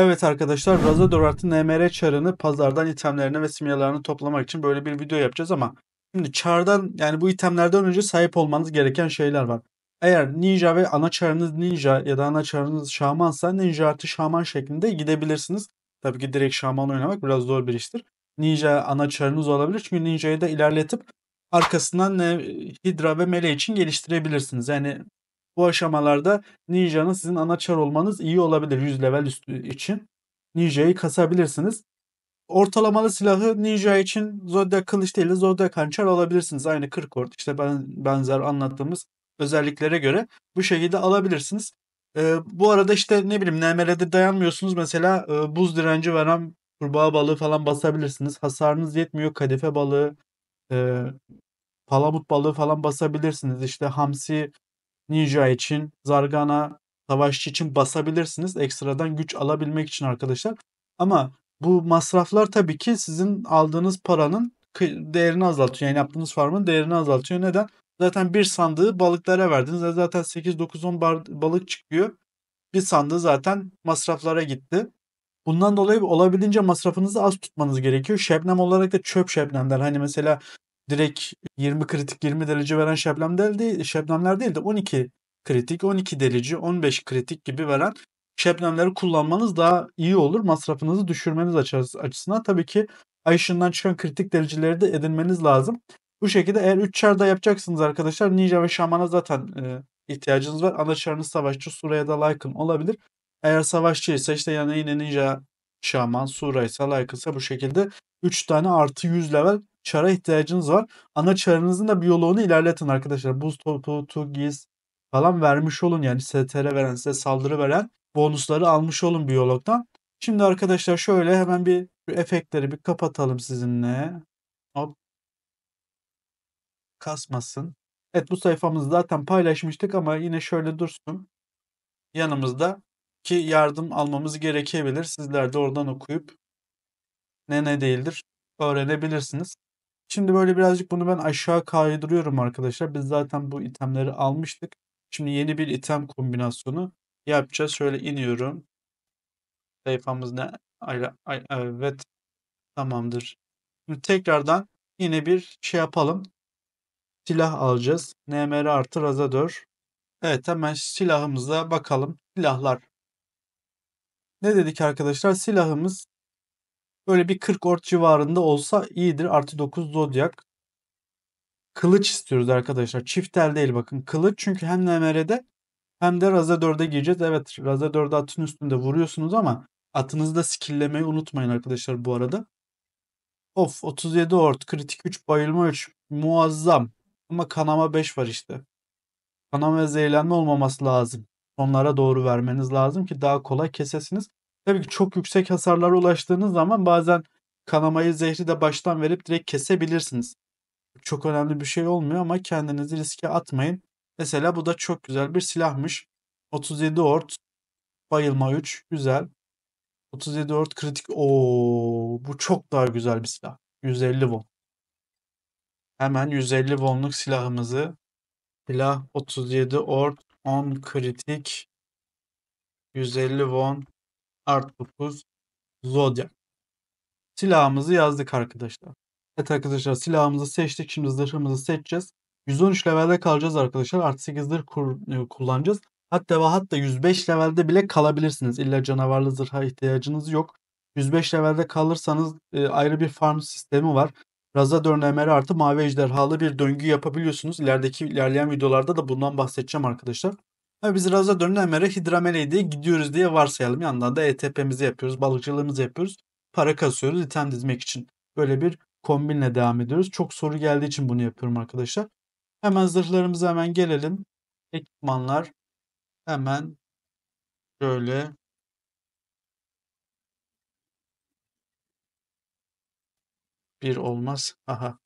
Evet arkadaşlar Razador artı NMR çarını pazardan itemlerini ve simyalarını toplamak için böyle bir video yapacağız ama şimdi çardan yani bu itemlerden önce sahip olmanız gereken şeyler var. Eğer ninja ve ana çarınız ninja ya da ana çarınız şamansa ninja artı şaman şeklinde gidebilirsiniz. Tabii ki direkt şaman oynamak biraz zor bir iştir. Ninja ana çarınız olabilir çünkü ninjayı da ilerletip arkasından e, Hidra ve Mele için geliştirebilirsiniz. Yani bu aşamalarda Ninja'nın sizin ana olmanız iyi olabilir 100 level üstü için. Ninja'yı kasabilirsiniz. Ortalamalı silahı Ninja için Zodiac kılıç değil de Zodiac hançer alabilirsiniz. Aynı 40 ort işte ben, benzer anlattığımız özelliklere göre bu şekilde alabilirsiniz. Ee, bu arada işte ne bileyim NMR'de dayanmıyorsunuz. Mesela e, buz direnci veren kurbağa balığı falan basabilirsiniz. Hasarınız yetmiyor. Kadife balığı, e, palamut balığı falan basabilirsiniz. İşte hamsi Ninja için, Zargana, Savaşçı için basabilirsiniz. Ekstradan güç alabilmek için arkadaşlar. Ama bu masraflar tabii ki sizin aldığınız paranın değerini azaltıyor. Yani yaptığınız farmın değerini azaltıyor. Neden? Zaten bir sandığı balıklara verdiniz. Zaten 8-9-10 balık çıkıyor. Bir sandığı zaten masraflara gitti. Bundan dolayı olabildiğince masrafınızı az tutmanız gerekiyor. Şebnem olarak da çöp şebnemler. Hani mesela direkt 20 kritik 20 derece veren şebnem değil, şebnemler değil de 12 kritik, 12 derece, 15 kritik gibi veren şebnemleri kullanmanız daha iyi olur. Masrafınızı düşürmeniz açısından tabii ki ay ışığından çıkan kritik dereceleri de edinmeniz lazım. Bu şekilde eğer 3 çarda yapacaksınız arkadaşlar ninja ve şamana zaten e, ihtiyacınız var. Ana çarınız savaşçı, suraya da Lycan olabilir. Eğer savaşçıysa işte yani yine ninja, şaman, sura ise Lycan'sa bu şekilde 3 tane artı 100 level çara ihtiyacınız var. Ana çarınızın da biyoloğunu ilerletin arkadaşlar. Buz topu, tugis falan vermiş olun. Yani STR veren, size saldırı veren bonusları almış olun biyologdan. Şimdi arkadaşlar şöyle hemen bir, bir efektleri bir kapatalım sizinle. Hop. Kasmasın. Evet bu sayfamızı zaten paylaşmıştık ama yine şöyle dursun. Yanımızda ki yardım almamız gerekebilir. Sizler de oradan okuyup ne ne değildir öğrenebilirsiniz. Şimdi böyle birazcık bunu ben aşağı kaydırıyorum arkadaşlar. Biz zaten bu itemleri almıştık. Şimdi yeni bir item kombinasyonu yapacağız. Şöyle iniyorum. Sayfamız ne? evet. Tamamdır. Şimdi tekrardan yine bir şey yapalım. Silah alacağız. NMR artı Razador. Evet hemen silahımıza bakalım. Silahlar. Ne dedik arkadaşlar? Silahımız Böyle bir 40 ort civarında olsa iyidir. Artı 9 zodyak. Kılıç istiyoruz arkadaşlar. Çift el değil bakın. Kılıç çünkü hem Nemere'de hem de Raza 4'e gireceğiz. Evet Raza 4'e atın üstünde vuruyorsunuz ama atınızda skilllemeyi unutmayın arkadaşlar bu arada. Of 37 ort. Kritik 3 bayılma 3. Muazzam. Ama kanama 5 var işte. Kanama ve zehirlenme olmaması lazım. Onlara doğru vermeniz lazım ki daha kolay kesesiniz. Tabii ki çok yüksek hasarlara ulaştığınız zaman bazen kanamayı zehri de baştan verip direkt kesebilirsiniz. Çok önemli bir şey olmuyor ama kendinizi riske atmayın. Mesela bu da çok güzel bir silahmış. 37 ort bayılma 3 güzel. 37 ort kritik o bu çok daha güzel bir silah. 150 volt. Hemen 150 voltluk silahımızı silah 37 ort 10 kritik 150 volt artı 9 Zodiac. Silahımızı yazdık arkadaşlar. Evet arkadaşlar silahımızı seçtik. Şimdi zırhımızı seçeceğiz. 113 levelde kalacağız arkadaşlar. Artı 8 zırh e, kullanacağız. Hatta ve hatta 105 levelde bile kalabilirsiniz. İlla canavarlı zırha ihtiyacınız yok. 105 levelde kalırsanız e, ayrı bir farm sistemi var. Razadorn emeri artı mavi ejderhalı bir döngü yapabiliyorsunuz. İlerideki ilerleyen videolarda da bundan bahsedeceğim arkadaşlar. Abi biz Raza Dönemer'e Hidramele'ye diye gidiyoruz diye varsayalım. Yandan da ETP'mizi yapıyoruz, balıkçılığımızı yapıyoruz. Para kasıyoruz item dizmek için. Böyle bir kombinle devam ediyoruz. Çok soru geldiği için bunu yapıyorum arkadaşlar. Hemen zırhlarımıza hemen gelelim. Ekipmanlar hemen şöyle bir olmaz. Aha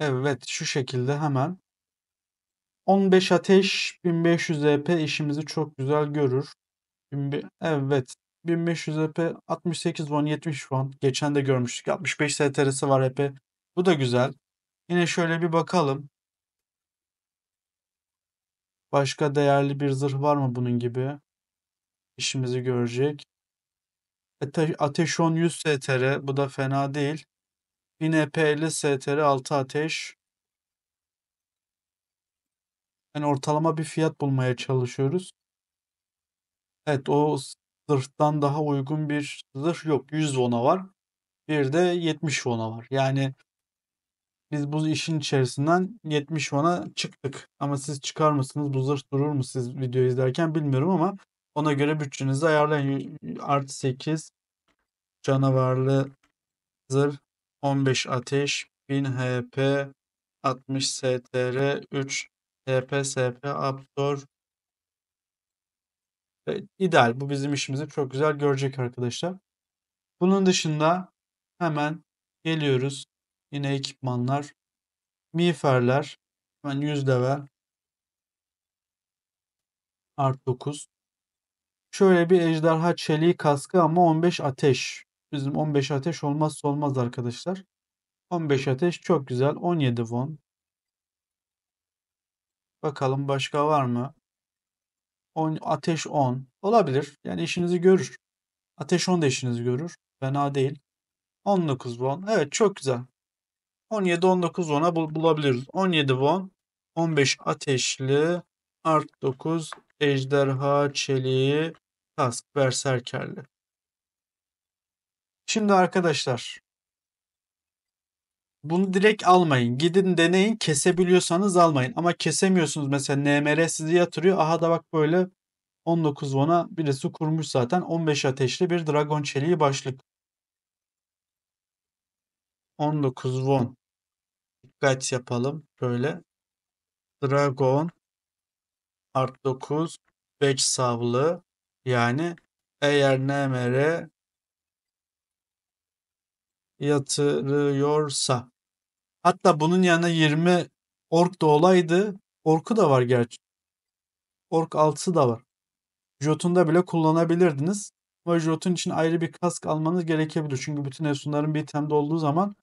Evet şu şekilde hemen. 15 ateş 1500 EP işimizi çok güzel görür. Evet 1500 EP 68 won 70 won. Geçen de görmüştük 65 STR'si var EP. Bu da güzel. Yine şöyle bir bakalım. Başka değerli bir zırh var mı bunun gibi? İşimizi görecek. Ateşon 100 STR. Bu da fena değil. INP'li STR 6 ateş. Yani ortalama bir fiyat bulmaya çalışıyoruz. Evet o zırhtan daha uygun bir zırh yok. 100 vona var. Bir de 70 vona var. Yani biz bu işin içerisinden 70 vona çıktık. Ama siz çıkar mısınız? Bu zırh durur mu siz video izlerken bilmiyorum ama ona göre bütçenizi ayarlayın. Artı 8 canavarlı zırh 15 ateş, 1000 HP, 60 STR, 3 TP, SP, Absor. Evet, ideal. Bu bizim işimizi çok güzel görecek arkadaşlar. Bunun dışında hemen geliyoruz. Yine ekipmanlar. Miğferler. Hemen 100 level. Art 9. Şöyle bir ejderha çeliği kaskı ama 15 ateş. Bizim 15 ateş olmazsa olmaz arkadaşlar. 15 ateş çok güzel. 17 von. Bakalım başka var mı? 10, ateş 10. Olabilir. Yani işinizi görür. Ateş 10 da işinizi görür. Fena değil. 19 von. Evet çok güzel. 17-19 von'a bul bulabiliriz. 17 von, 15 ateşli. Art 9. Ejderha çeliği. Kask berserkerli. Şimdi arkadaşlar bunu direkt almayın. Gidin deneyin. Kesebiliyorsanız almayın. Ama kesemiyorsunuz. Mesela NMR sizi yatırıyor. Aha da bak böyle 19 vona birisi kurmuş zaten. 15 ateşli bir dragon çeliği başlık. 19 von. Dikkat yapalım. Böyle. Dragon art 9 5 savlı yani eğer NMR yatırıyorsa. Hatta bunun yanına 20 ork da olaydı. Orku da var gerçi. Ork 6'sı da var. Jotunda bile kullanabilirdiniz. Ama Jotun için ayrı bir kask almanız gerekebilir. Çünkü bütün Esunların bir temde olduğu zaman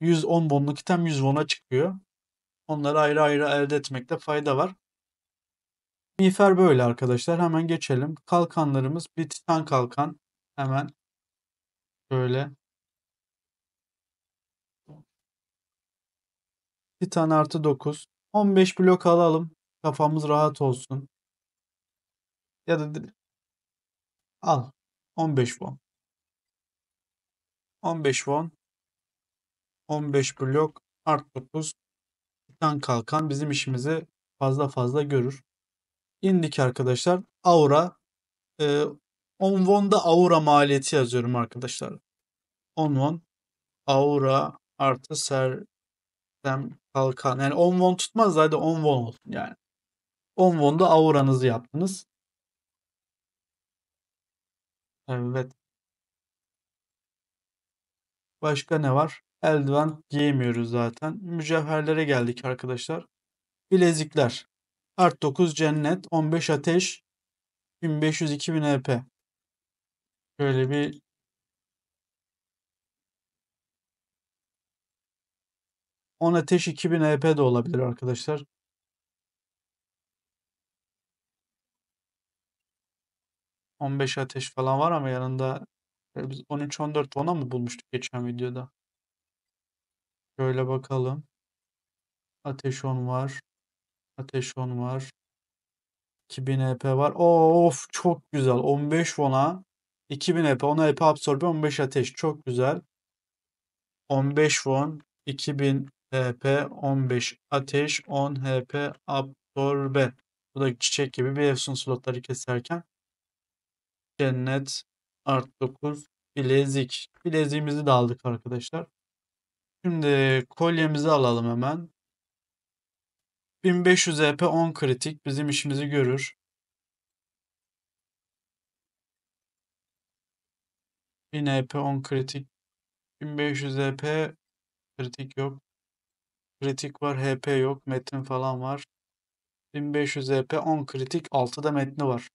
110 bonluk item 100 bona çıkıyor. Onları ayrı ayrı elde etmekte fayda var. Miğfer böyle arkadaşlar. Hemen geçelim. Kalkanlarımız bir titan kalkan. Hemen böyle. Titan artı 9. 15 blok alalım. Kafamız rahat olsun. Ya da al. 15 won. 15 won. 15 blok art 9. Titan kalkan bizim işimizi fazla fazla görür. İndik arkadaşlar. Aura. Ee, 10 won'da aura maliyeti yazıyorum arkadaşlar. 10 won. Aura artı ser Sistem kalkan. Yani 10 won tutmaz zaten 10 won olsun yani. 10 won'da auranızı yaptınız. Evet. Başka ne var? Eldiven giyemiyoruz zaten. Mücevherlere geldik arkadaşlar. Bilezikler. Art 9 cennet. 15 ateş. 1500-2000 HP. E Şöyle bir 10 ateş 2000 HP e de olabilir arkadaşlar. On beş ateş falan var ama yanında e, biz 13-14 ona mı bulmuştuk geçen videoda? Şöyle bakalım. Ateş 10 var. Ateş 10 var. 2000 EP var. Of çok güzel. 15 ona 2000 EP. 10 EP absorbe 15 ateş. Çok güzel. 15 won 2000 HP 15 ateş 10 HP absorbe. Bu da çiçek gibi bir efsun slotları keserken cennet art 9 bilezik. Bileziğimizi de aldık arkadaşlar. Şimdi kolyemizi alalım hemen. 1500 HP 10 kritik bizim işimizi görür. 1000 HP 10 kritik. 1500 HP kritik yok. Kritik var. HP yok. Metin falan var. 1500 HP 10 kritik. 6 da metni var.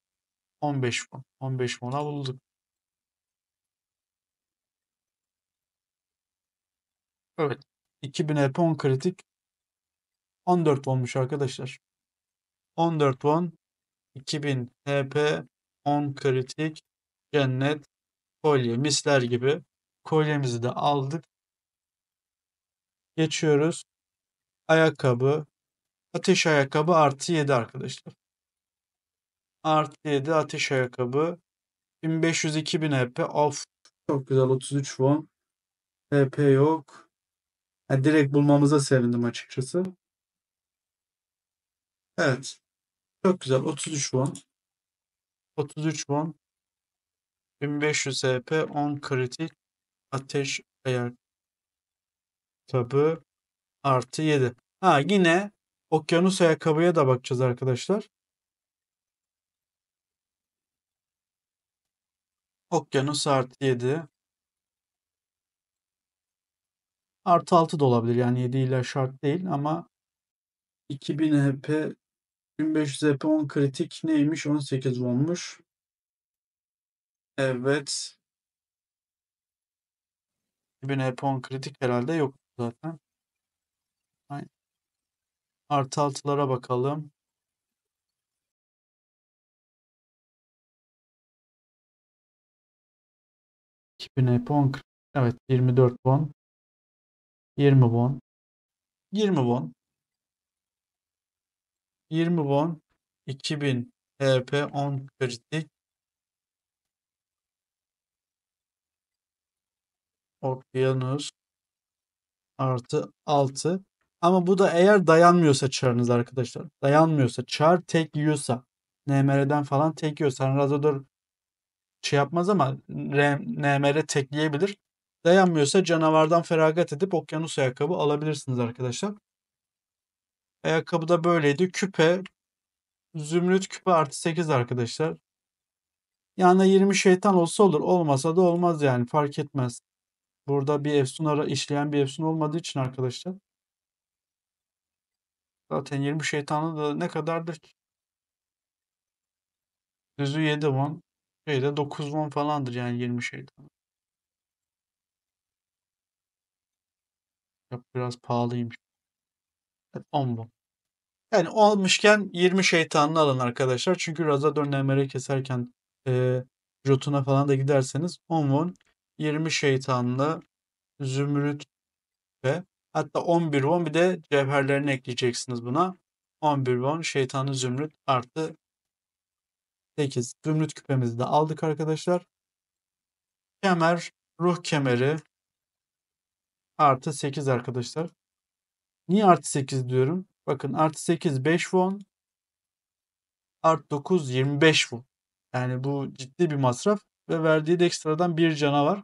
15 won. 15 won'a bulduk. Evet. 2000 HP 10 kritik. 14 wonmuş arkadaşlar. 14 won. 2000 HP 10 kritik. Cennet. Kolye misler gibi. Kolyemizi de aldık. Geçiyoruz ayakkabı ateş ayakkabı artı 7 arkadaşlar. Artı 7 ateş ayakkabı 1500-2000 HP of çok güzel 33 won HP yok. Yani direkt bulmamıza sevindim açıkçası. Evet. Çok güzel 33 won. 33 won 1500 HP 10 kritik ateş ayakkabı artı 7. Ha yine okyanus ayakkabıya da bakacağız arkadaşlar. Okyanus artı 7. Artı 6 da olabilir. Yani 7 ile şart değil ama 2000 HP 1500 HP 10 kritik neymiş? 18 olmuş. Evet. 2000 HP 10 kritik herhalde yok zaten. Artı altılara bakalım. bin hep 10 evet 24 bon. 20 bon. 20 bon. 20 bon. 2000 HP 10 kritik Okyanus artı 6 ama bu da eğer dayanmıyorsa çarınız arkadaşlar. Dayanmıyorsa, çar tek yiyorsa, NMR'den falan tek yiyor. Sanrazador hani şey yapmaz ama NMR tekleyebilir. Dayanmıyorsa canavardan feragat edip okyanus ayakkabı alabilirsiniz arkadaşlar. Ayakkabı da böyleydi. Küpe, zümrüt küpe artı 8 arkadaşlar. Yanına 20 şeytan olsa olur. Olmasa da olmaz yani fark etmez. Burada bir efsun ara işleyen bir efsun olmadığı için arkadaşlar. Zaten 20 şeytanı da ne kadardır ki? Düzü 7 won. Şeyde 9 won falandır yani 20 şeytan. Yok biraz pahalıymış. Evet 10 won. Yani almışken 20 şeytanını alın arkadaşlar. Çünkü raza dönemleri keserken e, Jotun'a falan da giderseniz 10 won 20 şeytanla Zümrüt ve Hatta 11 won bir de cevherlerini ekleyeceksiniz buna. 11 won şeytanı zümrüt artı 8. Zümrüt küpemizi de aldık arkadaşlar. Kemer, ruh kemeri artı 8 arkadaşlar. Niye artı 8 diyorum? Bakın artı 8 5 won. Artı 9 25 won. Yani bu ciddi bir masraf ve verdiği de ekstradan bir canavar.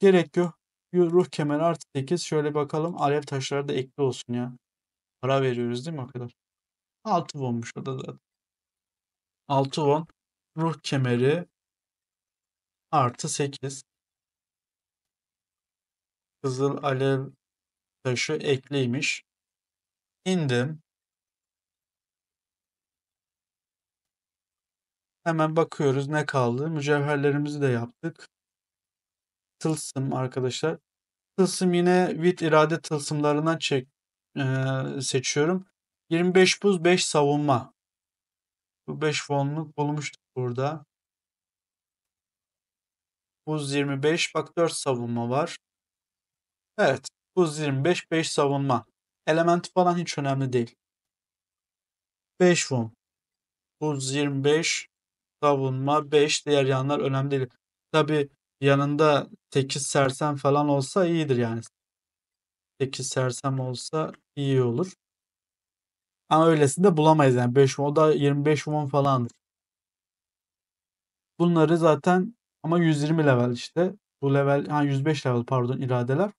Gerek yok. Ruh kemer artı 8. Şöyle bakalım. Alev taşları da ekli olsun ya. Para veriyoruz değil mi o kadar? 6 wonmuş o da zaten. 6 won. Ruh kemeri artı 8. Kızıl alev taşı ekliymiş. İndim. Hemen bakıyoruz ne kaldı. Mücevherlerimizi de yaptık tılsım arkadaşlar. Tılsım yine with irade tılsımlarından çek, e, seçiyorum. 25 buz 5 savunma. Bu 5 fonluk bulmuştuk burada. Buz 25 bak 4 savunma var. Evet buz 25 5 savunma. Elementi falan hiç önemli değil. 5 fon. Buz 25 savunma 5 diğer yanlar önemli değil. Tabi yanında 8 sersem falan olsa iyidir yani. 8 sersem olsa iyi olur. Ama öylesi de bulamayız yani. 5 o da 25 won falandır. Bunları zaten ama 120 level işte. Bu level ha 105 level pardon iradeler.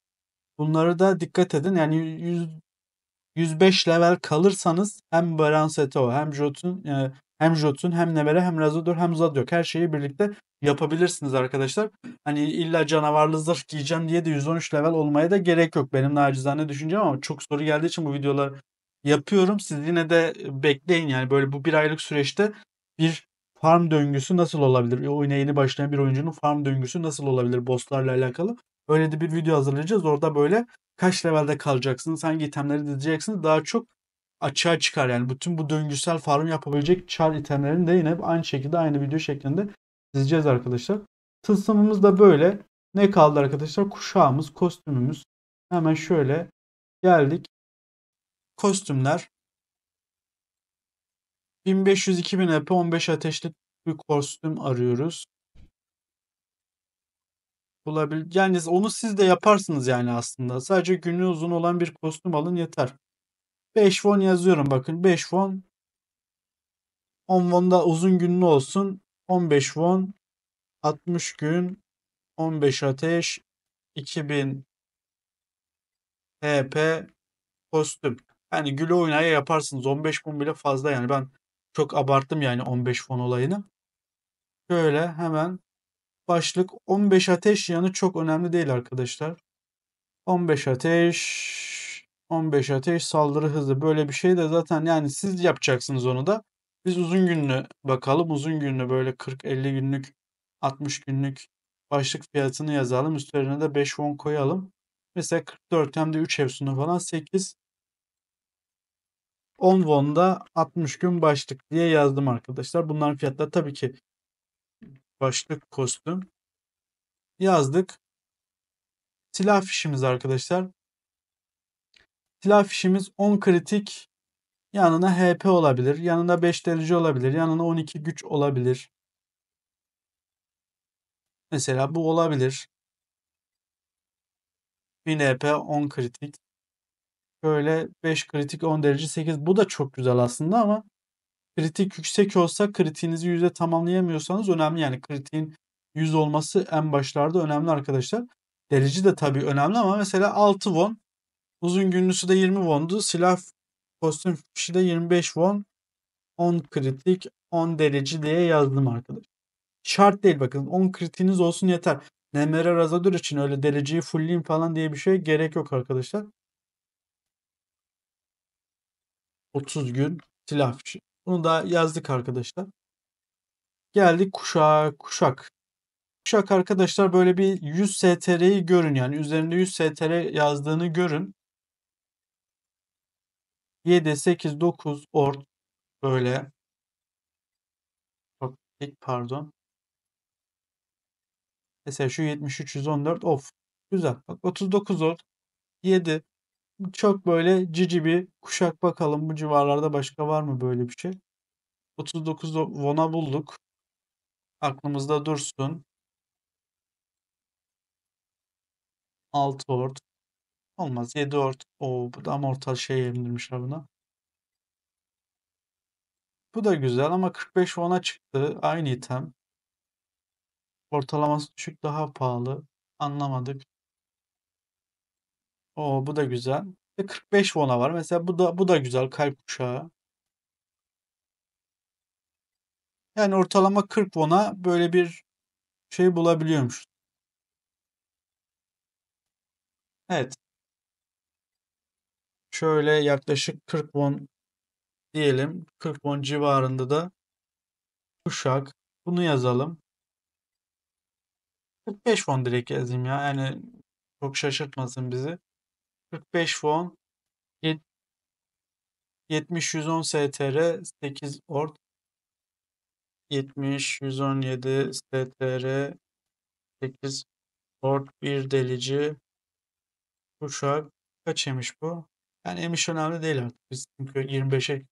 Bunları da dikkat edin. Yani 100, 105 level kalırsanız hem Baron Seto hem Jotun yani hem Jotun hem Nevere hem Razador hem Zadok her şeyi birlikte yapabilirsiniz arkadaşlar. Hani illa canavarlı zırh giyeceğim diye de 113 level olmaya da gerek yok. Benim nacizane düşüncem ama çok soru geldiği için bu videoları yapıyorum. Siz yine de bekleyin yani böyle bu bir aylık süreçte bir farm döngüsü nasıl olabilir? Oyuna yeni başlayan bir oyuncunun farm döngüsü nasıl olabilir bosslarla alakalı? Öyle de bir video hazırlayacağız. Orada böyle kaç levelde kalacaksınız, hangi itemleri dizeceksiniz daha çok açığa çıkar. Yani bütün bu döngüsel farm yapabilecek char itemlerini de yine aynı şekilde aynı video şeklinde dizeceğiz arkadaşlar. Tılsımımız da böyle. Ne kaldı arkadaşlar? Kuşağımız, kostümümüz. Hemen şöyle geldik. Kostümler. 1500-2000 EP 15 ateşli bir kostüm arıyoruz. Bulabil yani onu siz de yaparsınız yani aslında. Sadece günü uzun olan bir kostüm alın yeter. 5 won yazıyorum bakın. 5 won 10 von da uzun günlü olsun. 15 won 60 gün 15 ateş 2000 HP kostüm. Yani gül oynaya yaparsınız. 15 won bile fazla yani. Ben çok abarttım yani 15 won olayını. Şöyle hemen başlık 15 ateş yanı çok önemli değil arkadaşlar. 15 ateş 15 ateş saldırı hızı böyle bir şey de zaten yani siz yapacaksınız onu da. Biz uzun günlü bakalım. Uzun günlü böyle 40-50 günlük 60 günlük başlık fiyatını yazalım. Üstlerine de 5 won koyalım. Mesela 44 hem de 3 hepsini falan 8 10 won'da 60 gün başlık diye yazdım arkadaşlar. Bunların fiyatları tabii ki başlık kostüm yazdık. Silah fişimiz arkadaşlar. Silah fişimiz 10 kritik. Yanına HP olabilir. Yanına 5 derece olabilir. Yanına 12 güç olabilir. Mesela bu olabilir. 1000 HP 10 kritik. Böyle 5 kritik 10 derece 8. Bu da çok güzel aslında ama kritik yüksek olsa kritiğinizi yüzde tamamlayamıyorsanız önemli. Yani kritiğin 100 olması en başlarda önemli arkadaşlar. Derece de tabii önemli ama mesela 6 von Uzun günlüsü de 20 wondu. Silah kostüm fişi de 25 won. 10 kritik 10 derece diye yazdım arkadaşlar. Şart değil bakın 10 kritiniz olsun yeter. Nemere Razador için öyle dereceyi fullleyin falan diye bir şey gerek yok arkadaşlar. 30 gün silah fişi. Bunu da yazdık arkadaşlar. Geldik kuşağa kuşak. Kuşak arkadaşlar böyle bir 100 STR'yi görün yani üzerinde 100 STR yazdığını görün. 7, 8, 9 or böyle. Çok dik pardon. Mesela şu 73, 114 of Güzel. Bak 39 or 7. Çok böyle cici bir kuşak bakalım. Bu civarlarda başka var mı böyle bir şey? 39 Von'a bulduk. Aklımızda dursun. alt ort. Olmaz. 7 ort. o bu da ama ortal şey emdirmiş buna. Bu da güzel ama 45 ona çıktı. Aynı item. Ortalaması düşük daha pahalı. Anlamadık. O bu da güzel. 45 vona var. Mesela bu da bu da güzel kalp uçağı. Yani ortalama 40 vona böyle bir şey bulabiliyormuş. Evet şöyle yaklaşık 40 won diyelim. 40 won civarında da kuşak. Bunu yazalım. 45 won direkt yazayım ya. Yani çok şaşırtmasın bizi. 45 won 70 110 STR 8 ort 70 117 STR 8 ort 1 delici kuşak kaç yemiş bu? Yani emiş önemli değil artık. Biz çünkü 25'e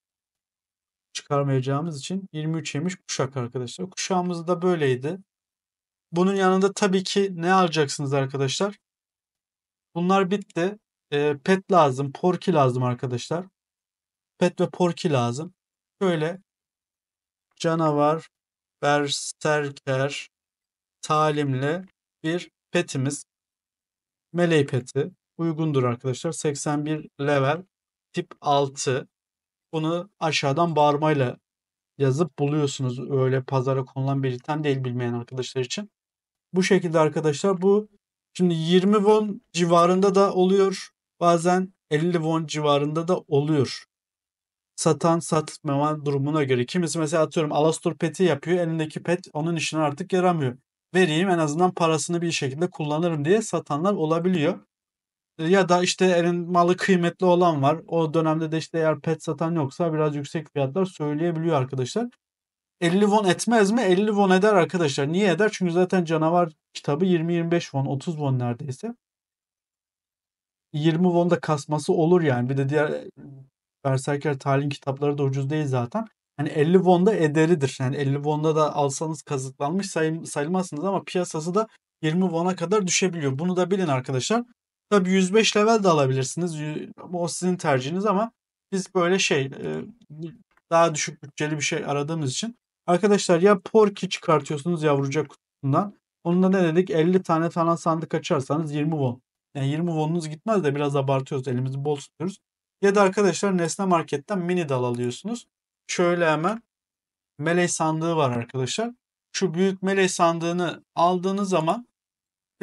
çıkarmayacağımız için 23 yemiş kuşak arkadaşlar. Kuşağımız da böyleydi. Bunun yanında tabii ki ne alacaksınız arkadaşlar? Bunlar bitti. E, pet lazım, porki lazım arkadaşlar. Pet ve porki lazım. Şöyle canavar, berserker, talimli bir petimiz. Meley peti uygundur arkadaşlar. 81 level tip 6. Bunu aşağıdan bağırmayla yazıp buluyorsunuz. Öyle pazara konulan bir item değil bilmeyen arkadaşlar için. Bu şekilde arkadaşlar bu şimdi 20 won civarında da oluyor. Bazen 50 won civarında da oluyor. Satan satmaman durumuna göre. Kimisi mesela atıyorum Alastor peti yapıyor. Elindeki pet onun işine artık yaramıyor. Vereyim en azından parasını bir şekilde kullanırım diye satanlar olabiliyor. E, ya da işte elin malı kıymetli olan var. O dönemde de işte eğer pet satan yoksa biraz yüksek fiyatlar söyleyebiliyor arkadaşlar. 50 won etmez mi? 50 won eder arkadaşlar. Niye eder? Çünkü zaten canavar kitabı 20-25 won, 30 won neredeyse. 20 won da kasması olur yani. Bir de diğer Berserker Talin kitapları da ucuz değil zaten. Hani 50 won da ederidir. Yani 50 won da alsanız kazıklanmış sayım, sayılmazsınız ama piyasası da 20 won'a kadar düşebiliyor. Bunu da bilin arkadaşlar. Tabi 105 level de alabilirsiniz. O sizin tercihiniz ama biz böyle şey e, daha düşük bütçeli bir şey aradığımız için arkadaşlar ya porky çıkartıyorsunuz yavrucak kutusundan. da ne dedik? 50 tane falan sandık açarsanız 20 won. Yani 20 wonunuz gitmez de biraz abartıyoruz. Elimizi bol tutuyoruz. Ya da arkadaşlar Nesne Market'ten mini dal alıyorsunuz. Şöyle hemen meley sandığı var arkadaşlar. Şu büyük meley sandığını aldığınız zaman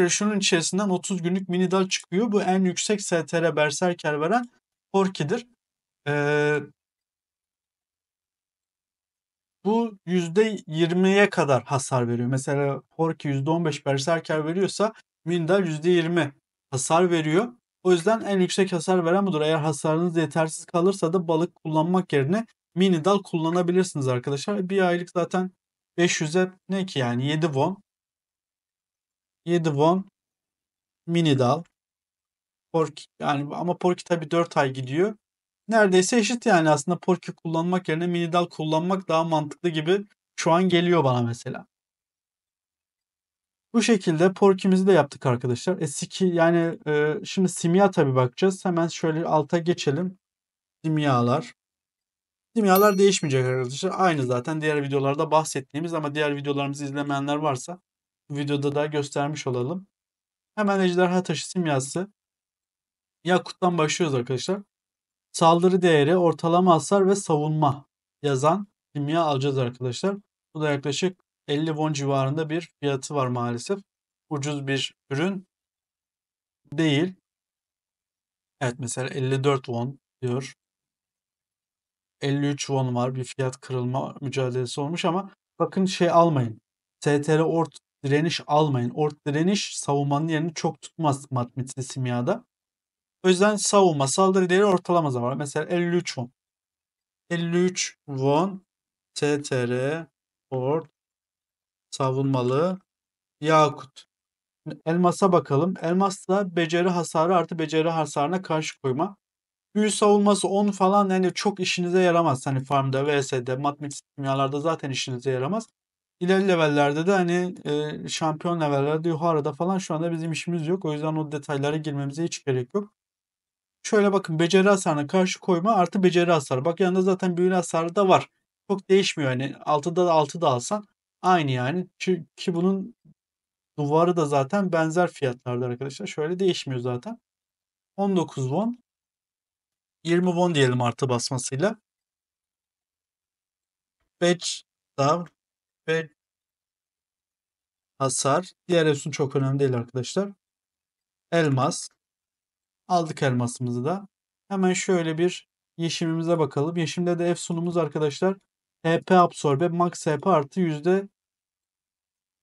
şunun içerisinden 30 günlük mini dal çıkıyor. Bu en yüksek STR berserker veren Horki'dir. Ee, bu %20'ye kadar hasar veriyor. Mesela Horki %15 berserker veriyorsa Mindal %20 hasar veriyor. O yüzden en yüksek hasar veren budur. Eğer hasarınız yetersiz kalırsa da balık kullanmak yerine mini dal kullanabilirsiniz arkadaşlar. Bir aylık zaten 500'e ne ki yani 7 won 7 won mini dal. Porky yani ama Porky tabii 4 ay gidiyor. Neredeyse eşit yani aslında Porky kullanmak yerine mini dal kullanmak daha mantıklı gibi şu an geliyor bana mesela. Bu şekilde porkimizi de yaptık arkadaşlar. E, siki, yani e, şimdi simya tabi bakacağız. Hemen şöyle alta geçelim. Simyalar. Simyalar değişmeyecek arkadaşlar. Aynı zaten diğer videolarda bahsettiğimiz ama diğer videolarımızı izlemeyenler varsa videoda da göstermiş olalım. Hemen ejderha taşı simyası. Yakut'tan başlıyoruz arkadaşlar. Saldırı değeri, ortalama hasar ve savunma yazan simya alacağız arkadaşlar. Bu da yaklaşık 50 won civarında bir fiyatı var maalesef. Ucuz bir ürün değil. Evet mesela 54 won diyor. 53 won var bir fiyat kırılma mücadelesi olmuş ama bakın şey almayın. STR Ort direniş almayın. Ort direniş savunmanın yerini çok tutmaz matematikte simyada. O yüzden savunma saldırı değeri ortalama var. Mesela 53 won. 53 won TTR ort savunmalı Yakut. Elmas'a bakalım. Elmas da beceri hasarı artı beceri hasarına karşı koyma. Büyü savunması 10 falan yani çok işinize yaramaz. Hani farmda, vs'de, matematik kimyalarda zaten işinize yaramaz. İleri levellerde de hani e, şampiyon levellerde yukarıda falan şu anda bizim işimiz yok. O yüzden o detaylara girmemize hiç gerek yok. Şöyle bakın beceri hasarına karşı koyma artı beceri hasarı. Bak yanında zaten büyülü hasarı da var. Çok değişmiyor yani. 6'da da 6'da alsan aynı yani. Çünkü bunun duvarı da zaten benzer fiyatlarda arkadaşlar. Şöyle değişmiyor zaten. 19 won 20 won diyelim artı basmasıyla. Batch da ve hasar. Diğer efsun çok önemli değil arkadaşlar. Elmas. Aldık elmasımızı da. Hemen şöyle bir yeşimimize bakalım. Yeşimde de efsunumuz arkadaşlar. HP absorbe max HP artı yüzde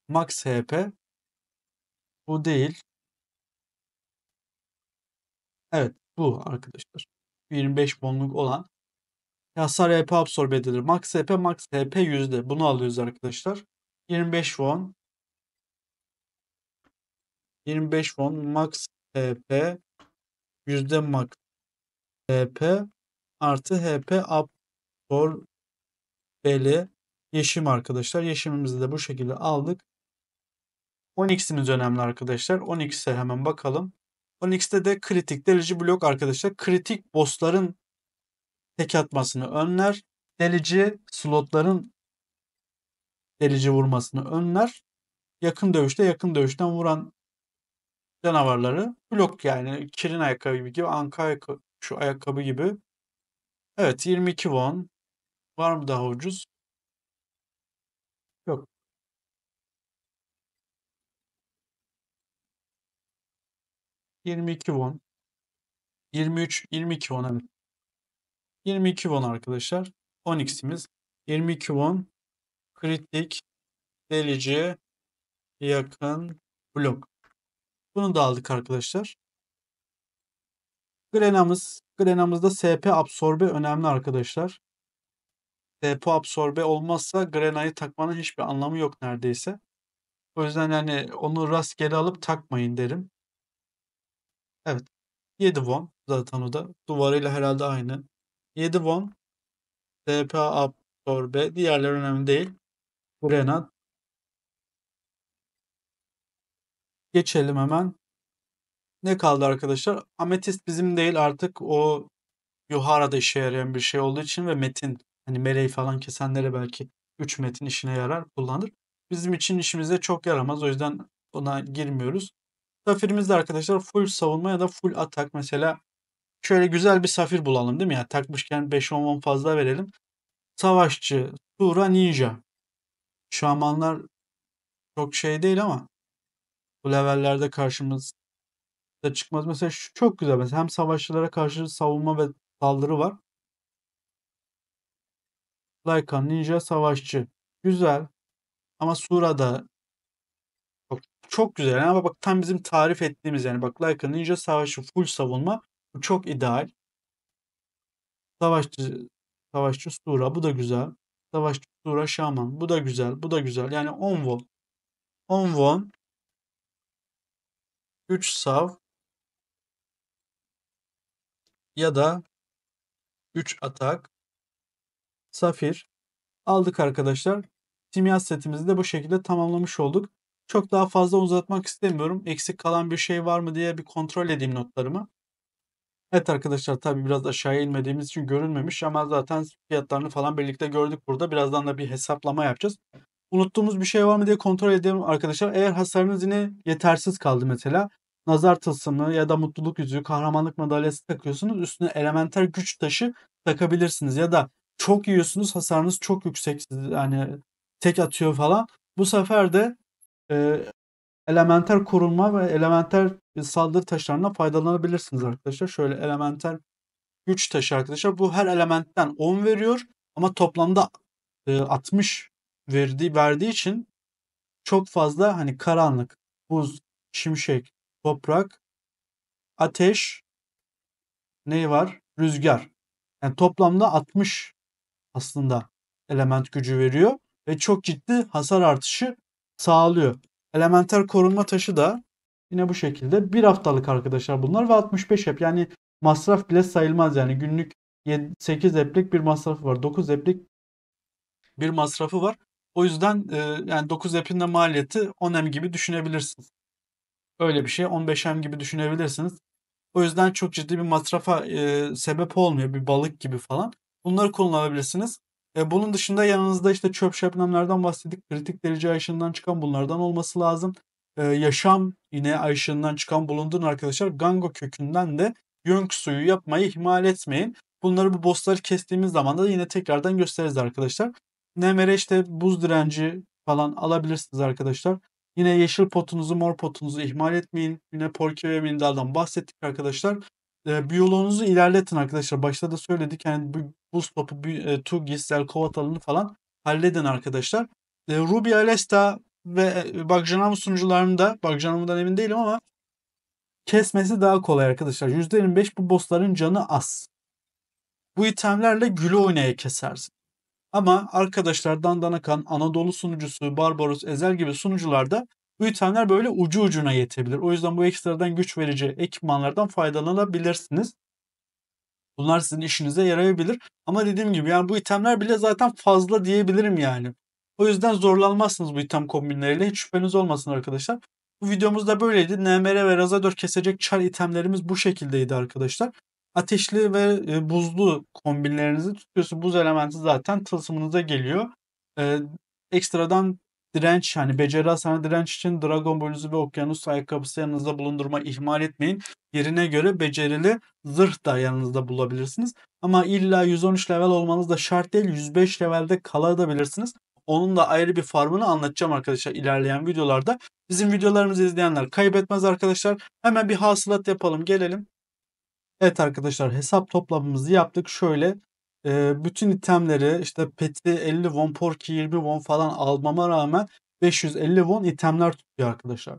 max HP. Bu değil. Evet bu arkadaşlar. 25 bonluk olan Hasar HP e absorbe edilir. Max HP, e max HP e yüzde. Bunu alıyoruz arkadaşlar. 25 won. 25 won. Max HP yüzde max HP artı HP absorbeli yeşim arkadaşlar. Yeşimimizi de bu şekilde aldık. 10x'imiz önemli arkadaşlar. 10x'e hemen bakalım. 10x'te de kritik derece blok arkadaşlar. Kritik bossların tek atmasını önler. Delici slotların delici vurmasını önler. Yakın dövüşte yakın dövüşten vuran canavarları blok yani kirin ayakkabı gibi anka ayakkabı, şu ayakkabı gibi. Evet 22 won. Var mı daha ucuz? Yok. Yirmi iki won. Yirmi üç, yirmi iki won evet. 22 won arkadaşlar. 10x'imiz. 22 won kritik delici yakın blok. Bunu da aldık arkadaşlar. Grenamız. Grenamızda SP absorbe önemli arkadaşlar. SP absorbe olmazsa grenayı takmanın hiçbir anlamı yok neredeyse. O yüzden yani onu rastgele alıp takmayın derim. Evet. 7 won zaten o da. Duvarıyla herhalde aynı. 7 bon, TPA absorbe. Diğerleri önemli değil. Grenat. Geçelim hemen. Ne kaldı arkadaşlar? Ametist bizim değil artık o Yuhara'da işe yarayan bir şey olduğu için ve metin hani meleği falan kesenlere belki 3 metin işine yarar kullanır. Bizim için işimize çok yaramaz. O yüzden ona girmiyoruz. Zaferimiz de arkadaşlar full savunma ya da full atak. Mesela şöyle güzel bir safir bulalım değil mi? Yani takmışken 5-10 won fazla verelim. Savaşçı, Sura, Ninja. Şamanlar çok şey değil ama bu levellerde karşımızda çıkmaz. Mesela şu çok güzel. Mesela hem savaşçılara karşı savunma ve saldırı var. laika Ninja, Savaşçı. Güzel. Ama Sura'da çok, çok güzel. ama bak tam bizim tarif ettiğimiz yani. Bak laika Ninja, Savaşçı full savunma. Bu çok ideal. Savaşçı Savaşçı Sura bu da güzel. Savaşçı Sura Şaman bu da güzel. Bu da güzel. Yani 10 won. 10 won 3 sav ya da 3 atak safir aldık arkadaşlar. Simya setimizi de bu şekilde tamamlamış olduk. Çok daha fazla uzatmak istemiyorum. Eksik kalan bir şey var mı diye bir kontrol edeyim notlarımı. Evet arkadaşlar tabii biraz aşağıya inmediğimiz için görünmemiş ama zaten fiyatlarını falan birlikte gördük burada. Birazdan da bir hesaplama yapacağız. Unuttuğumuz bir şey var mı diye kontrol edelim arkadaşlar. Eğer hasarınız yine yetersiz kaldı mesela. Nazar tılsımı ya da mutluluk yüzüğü, kahramanlık madalyası takıyorsunuz. Üstüne elementer güç taşı takabilirsiniz. Ya da çok yiyorsunuz hasarınız çok yüksek. Yani tek atıyor falan. Bu sefer de e, elementer korunma ve elementer saldırı taşlarına faydalanabilirsiniz arkadaşlar. Şöyle elementer güç taşı arkadaşlar. Bu her elementten 10 veriyor ama toplamda 60 e, verdiği verdiği için çok fazla hani karanlık, buz, şimşek, toprak, ateş, ne var? Rüzgar. Yani toplamda 60 aslında element gücü veriyor ve çok ciddi hasar artışı sağlıyor. Elementer korunma taşı da yine bu şekilde. Bir haftalık arkadaşlar bunlar ve 65 hep yani masraf bile sayılmaz yani günlük 8 eplik bir masrafı var. 9 eplik bir masrafı var. O yüzden e, yani 9 epin de maliyeti 10 M gibi düşünebilirsiniz. Öyle bir şey 15 M gibi düşünebilirsiniz. O yüzden çok ciddi bir masrafa e, sebep olmuyor. Bir balık gibi falan. Bunları kullanabilirsiniz. E, bunun dışında yanınızda işte çöp şebnemlerden bahsettik. Kritik derece aşından çıkan bunlardan olması lazım. E, yaşam yine aşından çıkan bulundun arkadaşlar. Gango kökünden de yönk suyu yapmayı ihmal etmeyin. Bunları bu bossları kestiğimiz zaman da yine tekrardan gösteririz arkadaşlar. Nemere işte buz direnci falan alabilirsiniz arkadaşlar. Yine yeşil potunuzu mor potunuzu ihmal etmeyin. Yine Porky ve Mindal'dan bahsettik arkadaşlar e, biyoloğunuzu ilerletin arkadaşlar. Başta da söyledik yani bu buz topu, e, Tugis, Zelkovatalını falan halledin arkadaşlar. E, Ruby Alesta ve Bakjanam sunucularında, Bakjanam'dan emin değilim ama kesmesi daha kolay arkadaşlar. %25 bu bossların canı az. Bu itemlerle gülü oynaya kesersin. Ama arkadaşlar Dandanakan, Anadolu sunucusu, Barbaros, Ezel gibi sunucularda bu itemler böyle ucu ucuna yetebilir. O yüzden bu ekstradan güç verici ekipmanlardan faydalanabilirsiniz. Bunlar sizin işinize yarayabilir. Ama dediğim gibi yani bu itemler bile zaten fazla diyebilirim yani. O yüzden zorlanmazsınız bu item kombinleriyle. Hiç şüpheniz olmasın arkadaşlar. Bu videomuz da böyleydi. NMR ve Raza 4 kesecek çar itemlerimiz bu şekildeydi arkadaşlar. Ateşli ve e, buzlu kombinlerinizi tutuyorsun. Buz elementi zaten tılsımınıza geliyor. Ee, ekstradan direnç hani beceri hasarı direnç için Dragon Ball'ünüzü ve Okyanus ayakkabısı yanınızda bulundurma ihmal etmeyin. Yerine göre becerili zırh da yanınızda bulabilirsiniz. Ama illa 113 level olmanız da şart değil. 105 levelde kalabilirsiniz. Onun da ayrı bir farmını anlatacağım arkadaşlar ilerleyen videolarda. Bizim videolarımızı izleyenler kaybetmez arkadaşlar. Hemen bir hasılat yapalım gelelim. Evet arkadaşlar hesap toplamımızı yaptık. Şöyle e, bütün itemleri işte peti 50 won, porki 20 won falan almama rağmen 550 won itemler tutuyor arkadaşlar.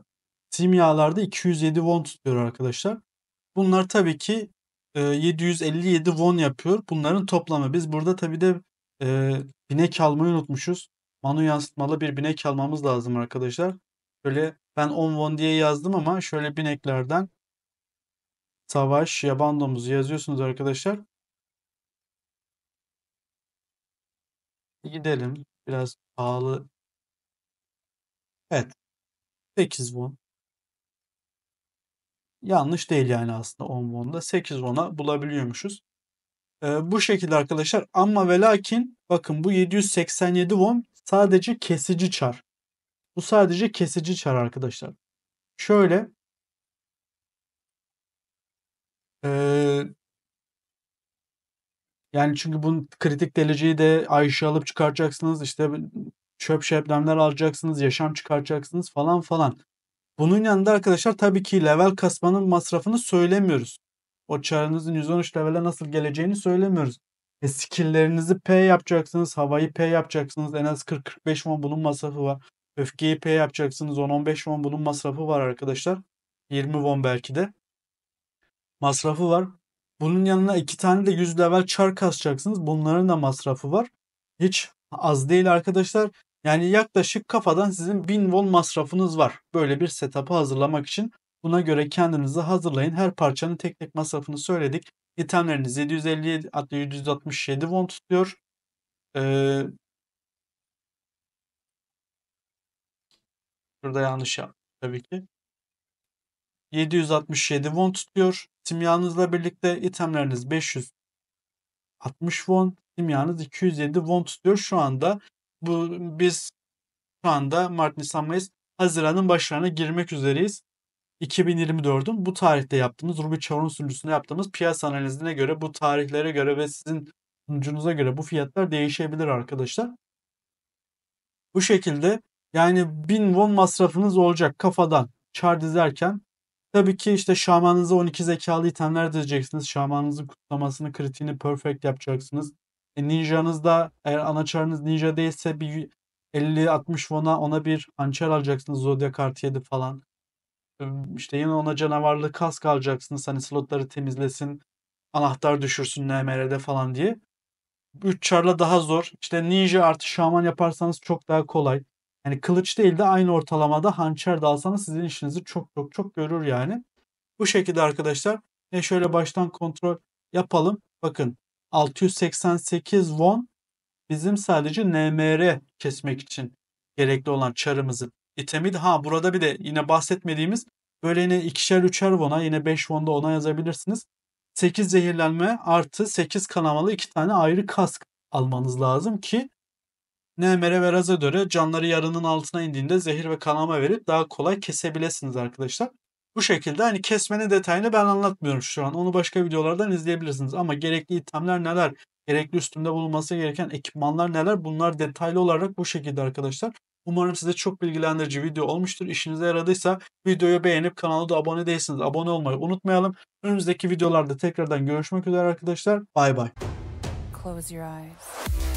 Simyalarda 207 won tutuyor arkadaşlar. Bunlar tabii ki e, 757 won yapıyor. Bunların toplamı. Biz burada tabii de e, binek almayı unutmuşuz. Manu yansıtmalı bir binek almamız lazım arkadaşlar. Şöyle ben 10 won diye yazdım ama şöyle bineklerden savaş yaban domuzu yazıyorsunuz arkadaşlar. Gidelim. Biraz pahalı. Evet. 8 won. Yanlış değil yani aslında 10 won'da. 8 won'a bulabiliyormuşuz. Ee, bu şekilde arkadaşlar. Ama ve lakin bakın bu 787 won sadece kesici çar. Bu sadece kesici çar arkadaşlar. Şöyle. Ee, yani çünkü bunun kritik deliciyi de Ayşe alıp çıkaracaksınız işte çöp şebnemler alacaksınız. Yaşam çıkaracaksınız falan falan. Bunun yanında arkadaşlar tabii ki level kasmanın masrafını söylemiyoruz. O çarınızın 113 levele nasıl geleceğini söylemiyoruz. E, skilllerinizi P yapacaksınız. Havayı P yapacaksınız. En az 40-45 won bunun masrafı var. Öfkeyi P yapacaksınız. 10-15 won bunun masrafı var arkadaşlar. 20 won belki de. Masrafı var. Bunun yanına iki tane de 100 level çar kasacaksınız. Bunların da masrafı var. Hiç az değil arkadaşlar. Yani yaklaşık kafadan sizin 1000 won masrafınız var. Böyle bir setup'ı hazırlamak için. Buna göre kendinizi hazırlayın. Her parçanın tek tek masrafını söyledik. İtemleriniz 750 hatta 767 won tutuyor. Ee, Burada yanlış yaptım tabii ki. 767 won tutuyor. Simyanızla birlikte itemleriniz 560 won. Simyanız 207 won tutuyor. Şu anda bu biz şu anda Mart, Nisan, Mayıs, Haziran'ın başlarına girmek üzereyiz. 2024'ün bu tarihte yaptığımız Ruby Çavun sürücüsünde yaptığımız piyasa analizine göre bu tarihlere göre ve sizin sunucunuza göre bu fiyatlar değişebilir arkadaşlar. Bu şekilde yani 1000 won masrafınız olacak kafadan çar dizerken Tabii ki işte şamanınıza 12 zekalı itemler diyeceksiniz. Şamanınızın kutlamasını, kritiğini perfect yapacaksınız. E, ninjanız da eğer anaçarınız ninja değilse bir 50-60 won'a ona bir hançer alacaksınız. Zodiac artı 7 falan. İşte yine ona canavarlı kask alacaksınız. Hani slotları temizlesin. Anahtar düşürsün NMR'de falan diye. 3 çarla daha zor. İşte ninja artı şaman yaparsanız çok daha kolay. Yani kılıç değil de aynı ortalamada hançer de alsanız sizin işinizi çok çok çok görür yani. Bu şekilde arkadaşlar. E şöyle baştan kontrol yapalım. Bakın 688 won bizim sadece NMR kesmek için gerekli olan çarımızın itemi. Ha burada bir de yine bahsetmediğimiz böyle yine ikişer üçer won'a yine 5 won'da ona yazabilirsiniz. 8 zehirlenme artı 8 kanamalı 2 tane ayrı kask almanız lazım ki Nemere ve raza göre canları yaranın altına indiğinde zehir ve kanama verip daha kolay kesebilirsiniz arkadaşlar. Bu şekilde hani kesmenin detayını ben anlatmıyorum şu an. Onu başka videolardan izleyebilirsiniz. Ama gerekli itemler neler, gerekli üstünde bulunması gereken ekipmanlar neler bunlar detaylı olarak bu şekilde arkadaşlar. Umarım size çok bilgilendirici video olmuştur. İşinize yaradıysa videoyu beğenip kanala da abone değilsiniz. Abone olmayı unutmayalım. Önümüzdeki videolarda tekrardan görüşmek üzere arkadaşlar. Bay bay.